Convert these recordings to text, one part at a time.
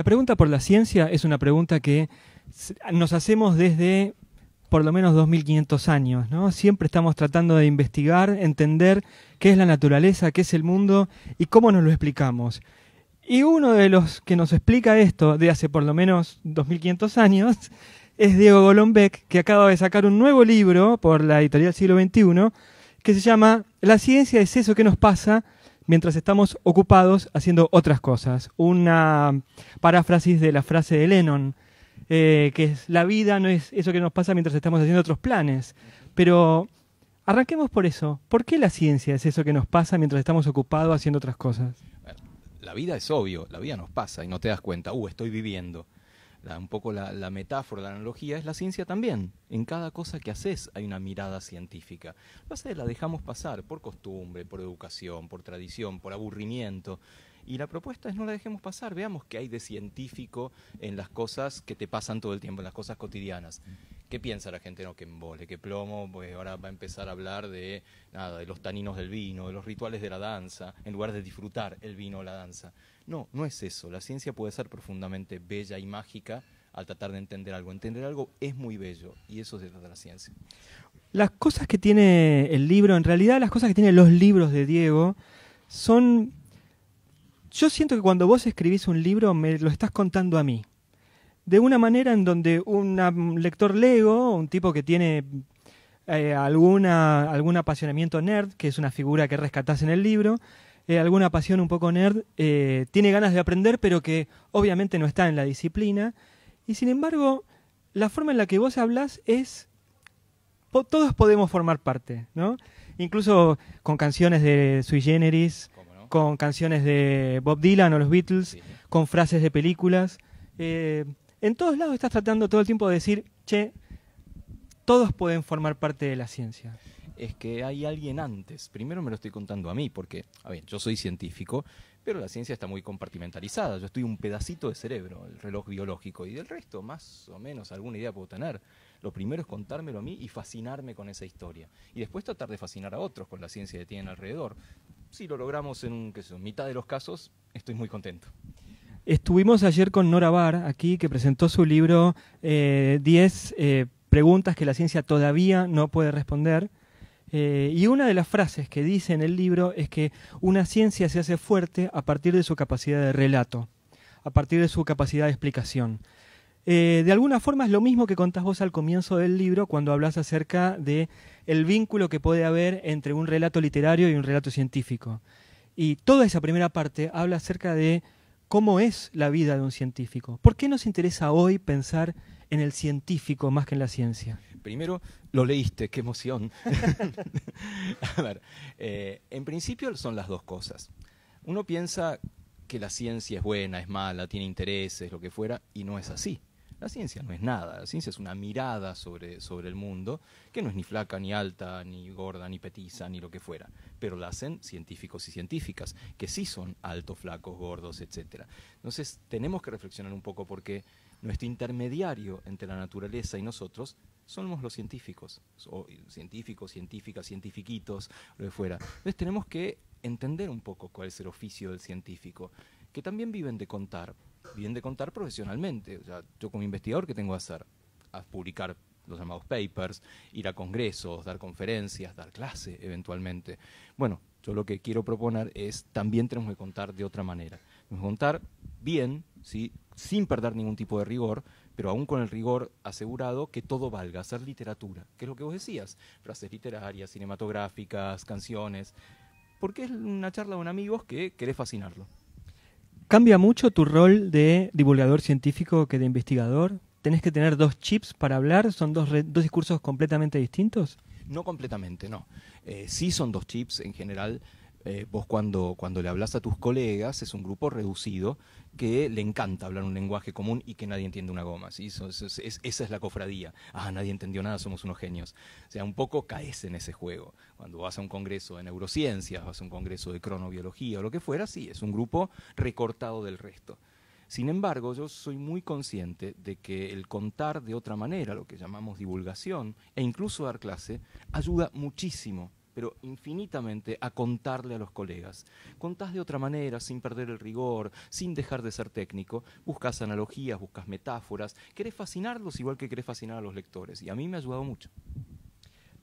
La pregunta por la ciencia es una pregunta que nos hacemos desde por lo menos 2500 años, ¿no? Siempre estamos tratando de investigar, entender qué es la naturaleza, qué es el mundo y cómo nos lo explicamos. Y uno de los que nos explica esto de hace por lo menos 2500 años es Diego Golombek, que acaba de sacar un nuevo libro por la editorial Siglo XXI que se llama La ciencia es eso que nos pasa mientras estamos ocupados haciendo otras cosas. Una paráfrasis de la frase de Lennon, eh, que es la vida no es eso que nos pasa mientras estamos haciendo otros planes. Pero arranquemos por eso. ¿Por qué la ciencia es eso que nos pasa mientras estamos ocupados haciendo otras cosas? La vida es obvio, la vida nos pasa y no te das cuenta, uh, estoy viviendo un poco la, la, metáfora, la analogía, es la ciencia también. En cada cosa que haces hay una mirada científica. Lo hace, la dejamos pasar por costumbre, por educación, por tradición, por aburrimiento. Y la propuesta es no la dejemos pasar, veamos qué hay de científico en las cosas que te pasan todo el tiempo, en las cosas cotidianas. ¿Qué piensa la gente? No, que embole, que plomo, pues ahora va a empezar a hablar de nada, de los taninos del vino, de los rituales de la danza, en lugar de disfrutar el vino o la danza. No, no es eso. La ciencia puede ser profundamente bella y mágica al tratar de entender algo. Entender algo es muy bello y eso es de la ciencia. Las cosas que tiene el libro, en realidad las cosas que tienen los libros de Diego son... Yo siento que cuando vos escribís un libro me lo estás contando a mí de una manera en donde un lector lego, un tipo que tiene eh, alguna, algún apasionamiento nerd, que es una figura que rescatás en el libro, eh, alguna pasión un poco nerd, eh, tiene ganas de aprender, pero que obviamente no está en la disciplina. Y sin embargo, la forma en la que vos hablas es. todos podemos formar parte, ¿no? Incluso con canciones de Sui Generis, con canciones de Bob Dylan o los Beatles, con frases de películas en todos lados estás tratando todo el tiempo de decir, che, todos pueden formar parte de la ciencia. Es que hay alguien antes. Primero me lo estoy contando a mí, porque, a ver, yo soy científico, pero la ciencia está muy compartimentalizada. Yo estoy un pedacito de cerebro, el reloj biológico, y del resto, más o menos, alguna idea puedo tener. Lo primero es contármelo a mí y fascinarme con esa historia. Y después tratar de fascinar a otros con la ciencia que tienen alrededor. Si lo logramos en, qué sé, mitad de los casos, estoy muy contento. Estuvimos ayer con Nora Bar aquí, que presentó su libro 10 eh, eh, preguntas que la ciencia todavía no puede responder. Eh, y una de las frases que dice en el libro es que una ciencia se hace fuerte a partir de su capacidad de relato, a partir de su capacidad de explicación. de alguna forma es lo mismo que contás vos al comienzo del libro cuando hablas acerca de el vínculo que puede haber entre un relato literario y un relato científico. Y toda esa primera parte habla acerca de cómo es la vida de un científico. ¿Por qué nos interesa hoy pensar en el científico más que en la ciencia? Primero, lo leíste, qué emoción. A ver, eh, en principio son las dos cosas. Uno piensa que la ciencia es buena, es mala, tiene intereses, lo que fuera, y no es así. La ciencia no es nada, la ciencia es una mirada sobre, el mundo, que no es ni flaca, ni alta, ni gorda, ni petiza, ni lo que fuera, pero la hacen científicos y científicas, que sí son altos, flacos, gordos, etc. Entonces tenemos que reflexionar un poco porque nuestro intermediario entre la naturaleza y nosotros somos los científicos, o científicos, científicas, cientifiquitos, lo que fuera. Entonces tenemos que entender un poco cuál es el oficio del científico, que también viven de contar, bien de contar profesionalmente. O sea, yo como investigador, que tengo que hacer? A publicar los llamados papers, ir a congresos, dar conferencias, dar clase eventualmente. Bueno, yo lo que quiero proponer es también tenemos que contar de otra manera. contar bien, sin perder ningún tipo de rigor, pero aún con el rigor asegurado que todo valga, hacer literatura, que es lo que vos decías, frases literarias, cinematográficas, canciones, porque es una charla con amigos que querés fascinarlo. ¿Cambia mucho tu rol de divulgador científico que de investigador? ¿Tenés que tener dos chips para hablar? ¿Son dos, dos discursos completamente distintos? No completamente, no. Eh, sí son dos chips en general. Eh, vos cuando, le hablas a tus colegas, es un grupo reducido que le encanta hablar un lenguaje común y que nadie entiende una goma. Eso, esa es la cofradía. Ah, nadie entendió nada, somos unos genios. O sea, un poco caes en ese juego. Cuando vas a un congreso de neurociencias, vas a un congreso de cronobiología o lo que fuera, sí, es un grupo recortado del resto. Sin embargo, yo soy muy consciente de que el contar de otra manera, lo que llamamos divulgación, e incluso dar clase, ayuda muchísimo pero infinitamente, a contarle a los colegas. Contás de otra manera, sin perder el rigor, sin dejar de ser técnico, buscas analogías, buscas metáforas, querés fascinarlos igual que querés fascinar a los lectores, y a mí me ha ayudado mucho.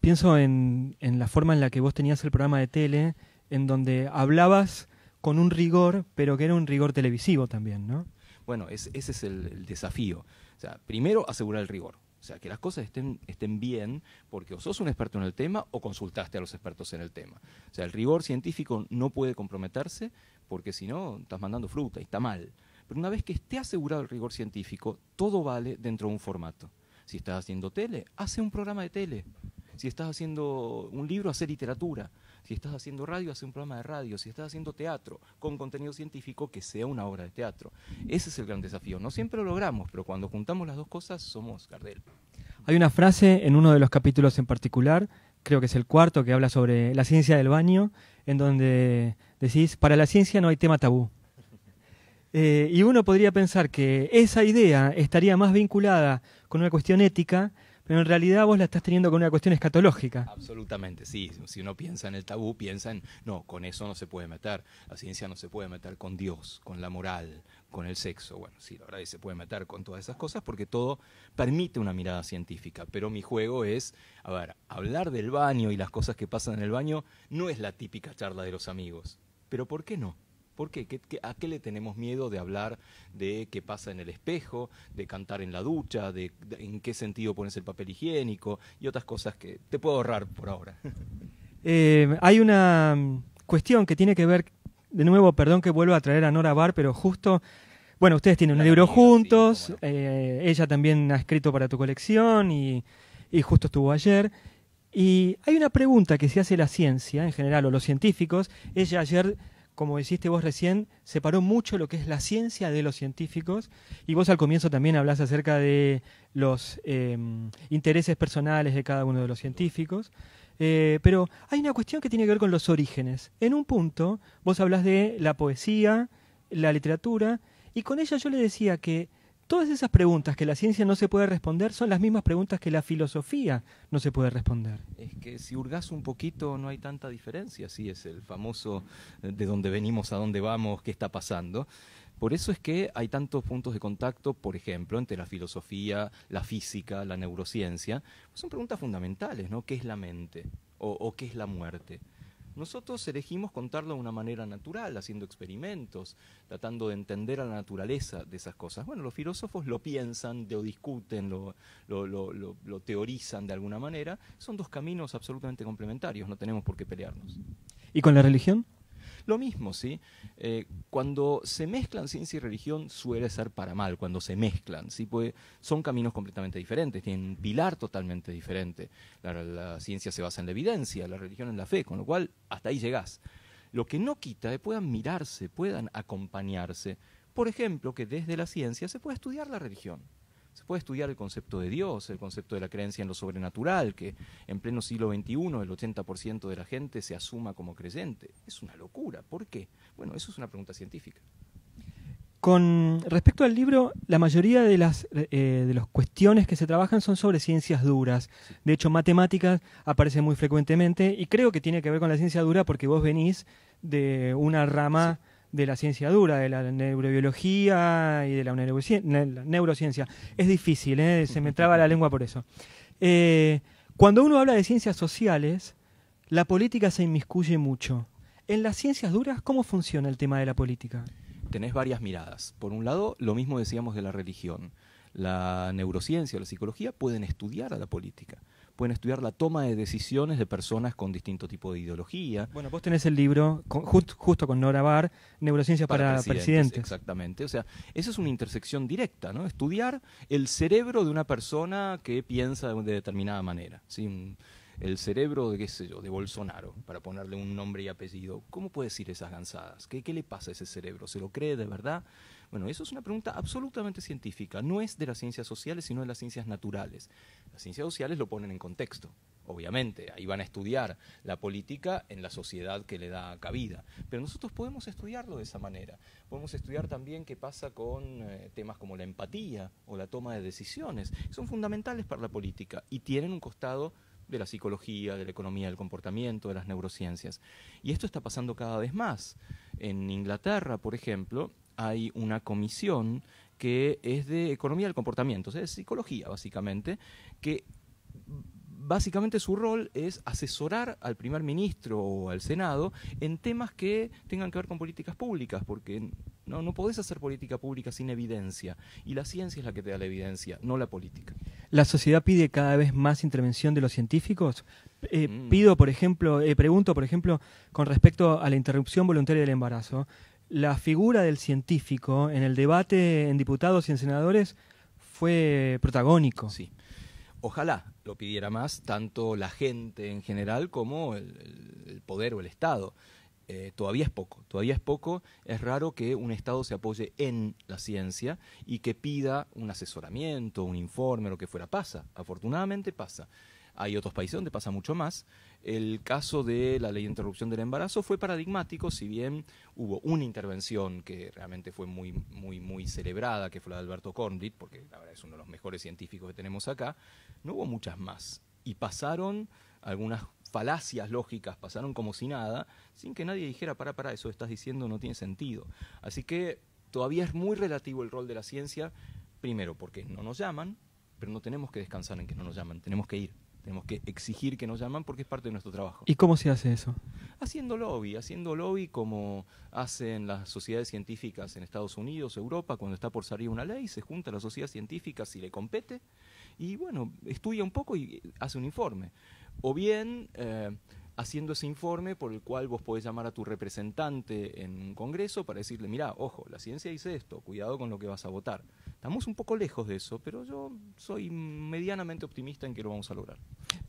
Pienso en, la forma en la que vos tenías el programa de tele, en donde hablabas con un rigor, pero que era un rigor televisivo también, ¿no? Bueno, ese es el, desafío. O sea, primero asegurar el rigor o sea, que las cosas estén, estén bien porque o sos un experto en el tema o consultaste a los expertos en el tema. O sea, el rigor científico no puede comprometerse porque si no, estás mandando fruta y está mal. Pero una vez que esté asegurado el rigor científico, todo vale dentro de un formato. Si estás haciendo tele, hace un programa de tele. Si estás haciendo un libro, hace literatura. Si estás haciendo radio, hace un programa de radio. Si estás haciendo teatro con contenido científico, que sea una obra de teatro. Ese es el gran desafío. No siempre lo logramos, pero cuando juntamos las dos cosas, somos Gardel. Hay una frase en uno de los capítulos en particular, creo que es el cuarto, que habla sobre la ciencia del baño, en donde decís, para la ciencia no hay tema tabú. Eh, y uno podría pensar que esa idea estaría más vinculada con una cuestión ética pero en realidad vos la estás teniendo con una cuestión escatológica. Absolutamente, sí. Si uno piensa en el tabú, piensa en, no, con eso no se puede meter, la ciencia no se puede meter con Dios, con la moral, con el sexo. Bueno, sí, la verdad es que se puede meter con todas esas cosas porque todo permite una mirada científica, pero mi juego es, a ver, hablar del baño y las cosas que pasan en el baño no es la típica charla de los amigos, pero ¿por qué no? ¿Por qué? ¿Qué, a qué le tenemos miedo de hablar de qué pasa en el espejo, de cantar en la ducha, de, en qué sentido pones el papel higiénico y otras cosas que te puedo ahorrar por ahora? Eh, hay una mm, cuestión que tiene que ver, de nuevo, perdón que vuelvo a traer a Nora Bar, pero justo, bueno, ustedes tienen un libro juntos, eh, ella también ha escrito para tu colección y, y justo estuvo ayer. Y hay una pregunta que se hace la ciencia en general, o los científicos, ella ayer como deciste vos recién, separó mucho lo que es la ciencia de los científicos y vos al comienzo también hablas acerca de los em, intereses personales de cada uno de los científicos. Eh, pero hay una cuestión que tiene que ver con los orígenes. En un punto, vos hablas de la poesía, la literatura, y con ella yo le decía que Todas esas preguntas que la ciencia no se puede responder son las mismas preguntas que la filosofía no se puede responder. Es que si hurgas un poquito no hay tanta diferencia, así es el famoso eh, de dónde venimos, a dónde vamos, qué está pasando. Por eso es que hay tantos puntos de contacto, por ejemplo, entre la filosofía, la física, la neurociencia. Son preguntas fundamentales, ¿no? ¿Qué es la mente? ¿O, o qué es la muerte? Nosotros elegimos contarlo de una manera natural, haciendo experimentos, tratando de entender a la naturaleza de esas cosas. Bueno, los filósofos lo piensan, lo discuten, lo, lo teorizan de alguna manera. Son dos caminos absolutamente complementarios, no tenemos por qué pelearnos. ¿Y con la religión? Lo mismo, ¿sí? Eh, cuando se mezclan ciencia y religión suele ser para mal, cuando se mezclan, ¿sí? Pues, son caminos completamente diferentes, tienen un pilar totalmente diferente. La, ciencia se basa en la evidencia, la religión en la fe, con lo cual hasta ahí llegás. Lo que no quita es puedan mirarse, puedan acompañarse. Por ejemplo, que desde la ciencia se pueda estudiar la religión. Se puede estudiar el concepto de Dios, el concepto de la creencia en lo sobrenatural, que en pleno siglo XXI el 80% de la gente se asuma como creyente. Es una locura. ¿Por qué? Bueno, eso es una pregunta científica. Con respecto al libro, la mayoría de las, eh, de cuestiones que se trabajan son sobre ciencias duras. De hecho, matemáticas aparece muy frecuentemente y creo que tiene que ver con la ciencia dura porque vos venís de una rama de la ciencia dura, de la neurobiología y de la, neurociencia. Es difícil, ¿eh? se me traba la lengua por eso. Eh, cuando uno habla de ciencias sociales, la política se inmiscuye mucho. En las ciencias duras, ¿cómo funciona el tema de la política? Tenés varias miradas. Por un lado, lo mismo decíamos de la religión. La neurociencia la psicología pueden estudiar a la política pueden estudiar la toma de decisiones de personas con distinto tipo de ideología. Bueno, vos tenés el libro justo con Nora Barr, Neurociencia para, Exactamente, o sea, esa es una intersección directa, ¿no? Estudiar el cerebro de una persona que piensa de determinada manera, ¿sí? el cerebro de, qué sé yo, de Bolsonaro, para ponerle un nombre y apellido. ¿Cómo puede decir esas gansadas? ¿Qué, ¿Qué le pasa a ese cerebro? ¿Se lo cree de verdad? Bueno, eso es una pregunta absolutamente científica, no es de las ciencias sociales, sino de las ciencias naturales. Las ciencias sociales lo ponen en contexto, obviamente, ahí van a estudiar la política en la sociedad que le da cabida. Pero nosotros podemos estudiarlo de esa manera. Podemos estudiar también qué pasa con eh, temas como la empatía o la toma de decisiones. Son fundamentales para la política y tienen un costado de la psicología, de la economía del comportamiento, de las neurociencias. Y esto está pasando cada vez más. En Inglaterra, por ejemplo, hay una comisión que es de economía del comportamiento, o es psicología básicamente, que básicamente su rol es asesorar al primer ministro o al Senado en temas que tengan que ver con políticas públicas, porque no, podés hacer política pública sin evidencia, y la ciencia es la que te da la evidencia, no la política. ¿La sociedad pide cada vez más intervención de los científicos? Eh, mm. Pido, por ejemplo, eh, pregunto, por ejemplo, con respecto a la interrupción voluntaria del embarazo la figura del científico en el debate en diputados y en senadores fue protagónico. Sí. Ojalá lo pidiera más, tanto la gente en general como el, poder o el Estado. Eh, todavía es poco, todavía es poco. Es raro que un Estado se apoye en la ciencia y que pida un asesoramiento, un informe, lo que fuera. Pasa, afortunadamente pasa. Hay otros países donde pasa mucho más el caso de la ley de interrupción del embarazo fue paradigmático, si bien hubo una intervención que realmente fue muy, muy, muy celebrada, que fue la de Alberto Kornblit, porque la verdad es uno de los mejores científicos que tenemos acá, no hubo muchas más. Y pasaron algunas falacias lógicas, pasaron como si nada, sin que nadie dijera, para, para, eso estás diciendo no tiene sentido. Así que todavía es muy relativo el rol de la ciencia, primero porque no nos llaman, pero no tenemos que descansar en que no nos llaman, tenemos que ir. Tenemos que exigir que nos llaman porque es parte de nuestro trabajo. ¿Y cómo se hace eso? Haciendo lobby, haciendo lobby como hacen las sociedades científicas en Estados Unidos, Europa, cuando está por salir una ley, se junta a la sociedad científica si le compete y bueno, estudia un poco y hace un informe. O bien... Eh, haciendo ese informe por el cual vos podés llamar a tu representante en un congreso para decirle, mira, ojo, la ciencia dice esto, cuidado con lo que vas a votar. Estamos un poco lejos de eso, pero yo soy medianamente optimista en que lo vamos a lograr.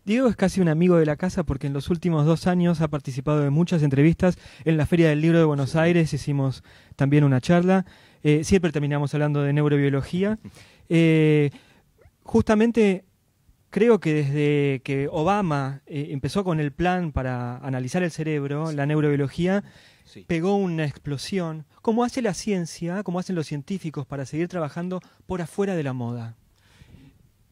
Diego es casi un amigo de la casa porque en los últimos dos años ha participado de muchas entrevistas. En la Feria del Libro de Buenos Aires hicimos también una charla. Eh, siempre terminamos hablando de neurobiología. Eh, justamente Creo que desde que Obama eh, empezó con el plan para analizar el cerebro, la neurobiología, pegó una explosión, ¿Cómo hace la ciencia, cómo hacen los científicos para seguir trabajando por afuera de la moda.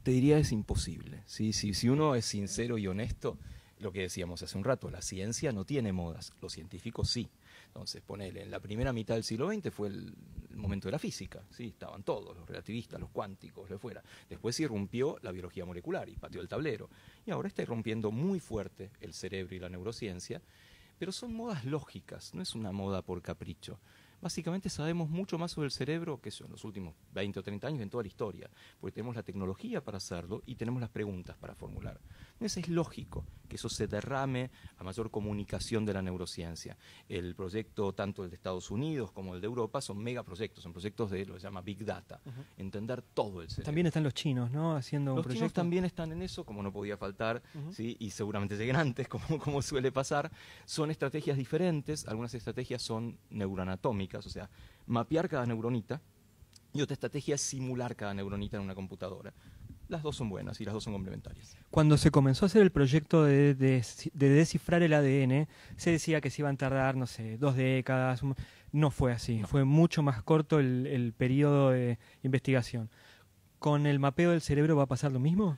Te diría es imposible. Sí, si si uno es sincero y honesto, lo que decíamos hace un rato, la ciencia no tiene modas, los científicos sí. Entonces, ponele, en la primera mitad del siglo XX fue el, momento de la física, ¿sí? estaban todos, los relativistas, los cuánticos, lo fuera. Después irrumpió la biología molecular y pateó el tablero. Y ahora está irrumpiendo muy fuerte el cerebro y la neurociencia, pero son modas lógicas, no es una moda por capricho básicamente sabemos mucho más sobre el cerebro que en los últimos 20 o 30 años en toda la historia, porque tenemos la tecnología para hacerlo y tenemos las preguntas para formular. Eso es lógico que eso se derrame a mayor comunicación de la neurociencia. El proyecto, tanto el de Estados Unidos como el de Europa, son megaproyectos, son proyectos de lo que se llama Big Data, entender todo el cerebro. También están los chinos, ¿no? Haciendo un proyecto. Chinos también están en eso, como no podía faltar, y seguramente lleguen antes, como, como suele pasar. Son estrategias diferentes, algunas estrategias son neuroanatómicas, o sea, mapear cada neuronita, y otra estrategia es simular cada neuronita en una computadora las dos son buenas y las dos son complementarias. Cuando se comenzó a hacer el proyecto de, descifrar el ADN, se decía que se iban a tardar, no sé, dos décadas. No fue así, fue mucho más corto el, el periodo de investigación. ¿Con el mapeo del cerebro va a pasar lo mismo?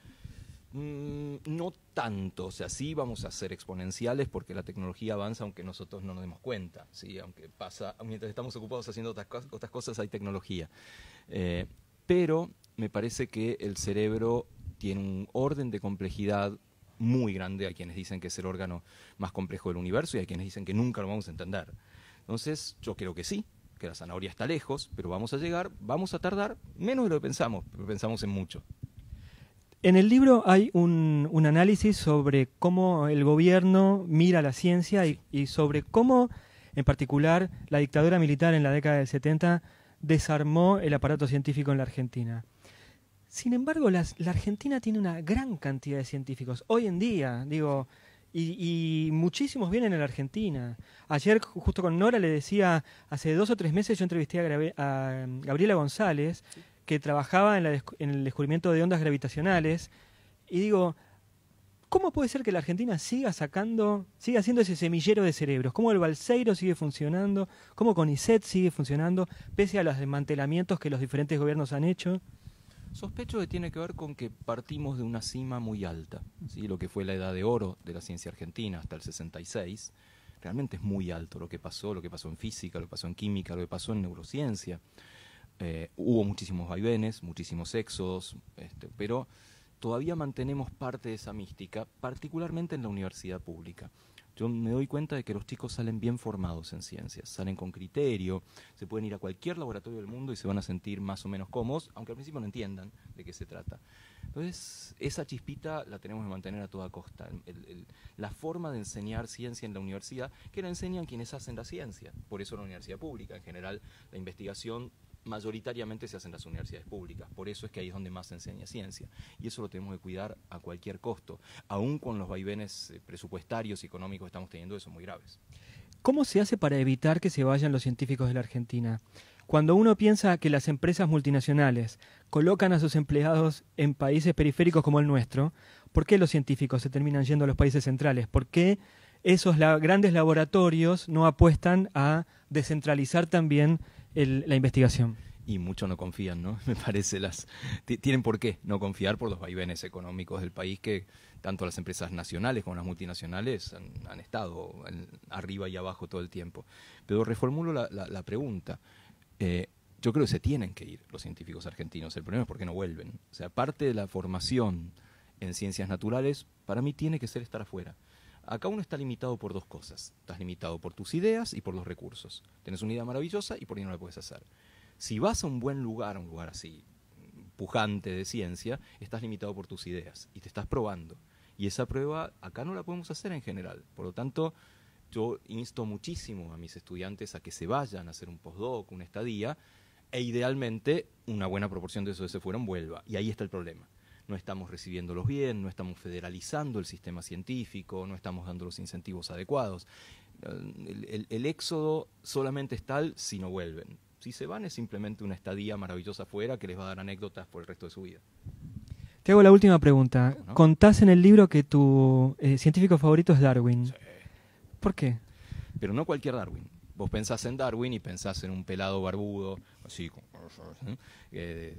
Mm, no tanto, o sea, sí vamos a ser exponenciales porque la tecnología avanza aunque nosotros no nos demos cuenta, ¿sí? aunque pasa, mientras estamos ocupados haciendo otras, cosas hay tecnología. Eh, pero me parece que el cerebro tiene un orden de complejidad muy grande. Hay quienes dicen que es el órgano más complejo del universo y hay quienes dicen que nunca lo vamos a entender. Entonces, yo creo que sí, que la zanahoria está lejos, pero vamos a llegar, vamos a tardar menos de lo que pensamos, pero pensamos en mucho. En el libro hay un, análisis sobre cómo el gobierno mira la ciencia y, y, sobre cómo, en particular, la dictadura militar en la década del 70 desarmó el aparato científico en la Argentina. Sin embargo, la Argentina tiene una gran cantidad de científicos. Hoy en día, digo, y, muchísimos vienen a la Argentina. Ayer, justo con Nora, le decía, hace dos o tres meses yo entrevisté a, um, Gabriela González, que trabajaba en el descubrimiento de ondas gravitacionales, y digo, ¿Cómo puede ser que la Argentina siga sacando, siga siendo ese semillero de cerebros? ¿Cómo el Balseiro sigue funcionando? ¿Cómo CONICET sigue funcionando pese a los desmantelamientos que los diferentes gobiernos han hecho? Sospecho que tiene que ver con que partimos de una cima muy alta, ¿sí? lo que fue la edad de oro de la ciencia argentina hasta el 66. Realmente es muy alto lo que pasó, lo que pasó en física, lo que pasó en química, lo que pasó en neurociencia. Eh, hubo muchísimos vaivenes, muchísimos sexos, este, pero todavía mantenemos parte de esa mística, particularmente en la universidad pública. Yo me doy cuenta de que los chicos salen bien formados en ciencias, salen con criterio, se pueden ir a cualquier laboratorio del mundo y se van a sentir más o menos cómodos, aunque al principio no entiendan de qué se trata. Entonces, esa chispita la tenemos que mantener a toda costa. la forma de enseñar ciencia en la universidad, que la enseñan quienes hacen la ciencia. Por eso la universidad pública, en general, la investigación mayoritariamente se hacen las universidades públicas. Por eso es que ahí es donde más se enseña ciencia. Y eso lo tenemos que cuidar a cualquier costo. Aún con los vaivenes eh, presupuestarios y económicos que estamos teniendo, eso muy graves. ¿Cómo se hace para evitar que se vayan los científicos de la Argentina? Cuando uno piensa que las empresas multinacionales colocan a sus empleados en países periféricos como el nuestro, ¿por qué los científicos se terminan yendo a los países centrales? ¿Por qué esos grandes laboratorios no apuestan a descentralizar también la investigación. Y muchos no confían, ¿no? Me parece las tienen por qué no confiar por los vaivenes económicos del país que tanto las empresas nacionales como las multinacionales han, estado arriba y abajo todo el tiempo. Pero reformulo la, pregunta. Eh, yo creo que se tienen que ir los científicos argentinos. El problema es por qué no vuelven. O sea, parte de la formación en ciencias naturales, para mí tiene que ser estar afuera. Acá uno está limitado por dos cosas. Estás limitado por tus ideas y por los recursos. Tienes una idea maravillosa y por ahí no la puedes hacer. Si vas a un buen lugar, a un lugar así pujante de ciencia, estás limitado por tus ideas y te estás probando. Y esa prueba acá no la podemos hacer en general. Por lo tanto, yo insto muchísimo a mis estudiantes a que se vayan a hacer un postdoc, una estadía, e idealmente una buena proporción de esos que se fueron vuelva. Y ahí está el problema no estamos recibiéndolos bien, no estamos federalizando el sistema científico, no estamos dando los incentivos adecuados. Eh, el, éxodo solamente es tal si no vuelven. Si se van es simplemente una estadía maravillosa afuera que les va a dar anécdotas por el resto de su vida. Te hago la última pregunta. Contás en el libro que tu eh, científico favorito es Darwin. ¿Por qué? Pero no cualquier Darwin vos pensás en Darwin y pensás en un pelado barbudo, así, ¿eh? eh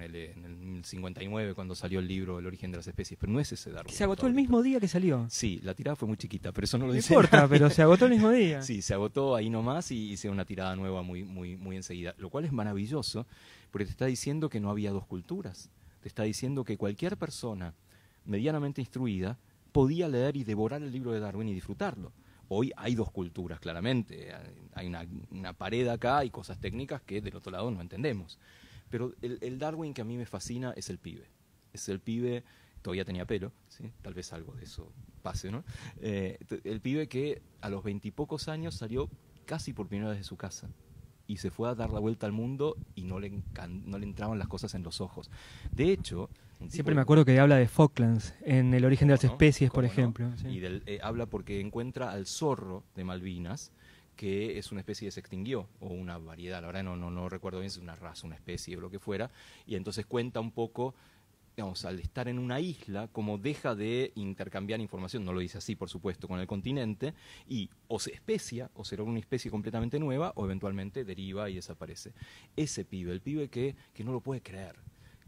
en el 59 cuando salió el libro El origen de las especies, pero no es ese Darwin. Se agotó el mismo día que salió. Sí, la tirada fue muy chiquita, pero eso no lo dice. No importa, pero se agotó el mismo día. Sí, se agotó ahí nomás y hice una tirada nueva muy, muy, muy enseguida, lo cual es maravilloso, porque te está diciendo que no había dos culturas. Te está diciendo que cualquier persona medianamente instruida podía leer y devorar el libro de Darwin y disfrutarlo hoy hay dos culturas, claramente. Hay una, una, pared acá y cosas técnicas que del otro lado no entendemos. Pero el, Darwin que a mí me fascina es el pibe. Es el pibe, todavía tenía pelo, tal vez algo de eso pase, ¿no? Eh, el pibe que a los veintipocos años salió casi por primera vez de su casa y se fue a dar la vuelta al mundo y no le, no le entraban las cosas en los ojos. De hecho... Siempre me acuerdo que habla de Falklands, en El origen de las especies, por ejemplo. Y eh, habla porque encuentra al zorro de Malvinas, que es una especie que se extinguió, o una variedad, la verdad no, no, recuerdo bien si es una raza, una especie o lo que fuera, y entonces cuenta un poco digamos, al estar en una isla, como deja de intercambiar información, no lo dice así, por supuesto, con el continente, y o se especia, o será una especie completamente nueva, o eventualmente deriva y desaparece. Ese pibe, el pibe que, no lo puede creer,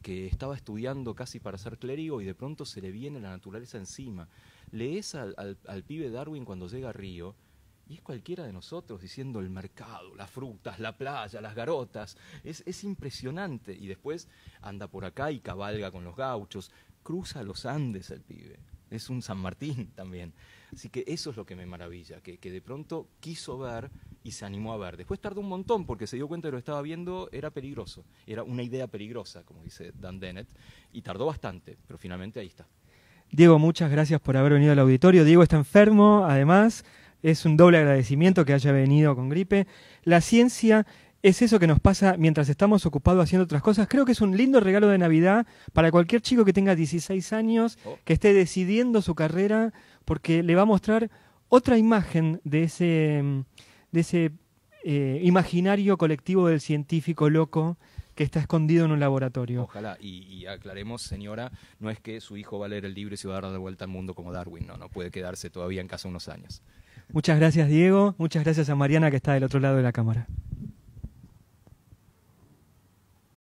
que estaba estudiando casi para ser clérigo y de pronto se le viene la naturaleza encima. Lees al, al, al pibe Darwin cuando llega a Río, y es cualquiera de nosotros diciendo el mercado, las frutas, la playa, las garotas. Es, es, impresionante. Y después anda por acá y cabalga con los gauchos. Cruza los Andes el pibe. Es un San Martín también. Así que eso es lo que me maravilla, que, que de pronto quiso ver y se animó a ver. Después tardó un montón porque se dio cuenta de lo que estaba viendo era peligroso. Era una idea peligrosa, como dice Dan Dennett. Y tardó bastante, pero finalmente ahí está. Diego, muchas gracias por haber venido al auditorio. Diego está enfermo, además es un doble agradecimiento que haya venido con gripe. La ciencia es eso que nos pasa mientras estamos ocupados haciendo otras cosas. Creo que es un lindo regalo de Navidad para cualquier chico que tenga 16 años, oh. que esté decidiendo su carrera, porque le va a mostrar otra imagen de ese, de ese eh, imaginario colectivo del científico loco que está escondido en un laboratorio. Ojalá, y, aclaremos, señora, no es que su hijo va a leer el libro y se va a dar la vuelta al mundo como Darwin, no, no puede quedarse todavía en casa unos años. Muchas gracias Diego, muchas gracias a Mariana que está del otro lado de la cámara.